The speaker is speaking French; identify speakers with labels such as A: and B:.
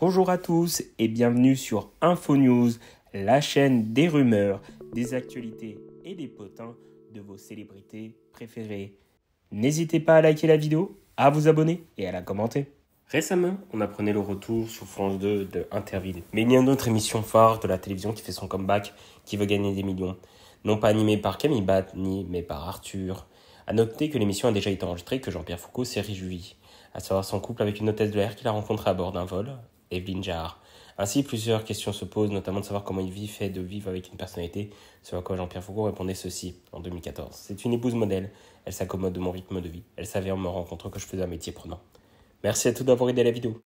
A: Bonjour à tous et bienvenue sur InfoNews, la chaîne des rumeurs, des actualités et des potins de vos célébrités préférées. N'hésitez pas à liker la vidéo, à vous abonner et à la commenter. Récemment, on apprenait le retour sur France 2 de Interville. Mais il y a une autre émission phare de la télévision qui fait son comeback, qui veut gagner des millions. Non pas animée par Camille Bat, ni mais par Arthur. A noter que l'émission a déjà été enregistrée que Jean-Pierre Foucault s'est réjoui, à savoir son couple avec une hôtesse de l'air qu'il a rencontrée à bord d'un vol, ainsi, plusieurs questions se posent, notamment de savoir comment il vit fait de vivre avec une personnalité, ce à quoi Jean-Pierre Foucault répondait ceci en 2014. C'est une épouse modèle, elle s'accommode de mon rythme de vie, elle savait en me rencontrant que je faisais un métier prenant. Merci à tous d'avoir aidé la vidéo.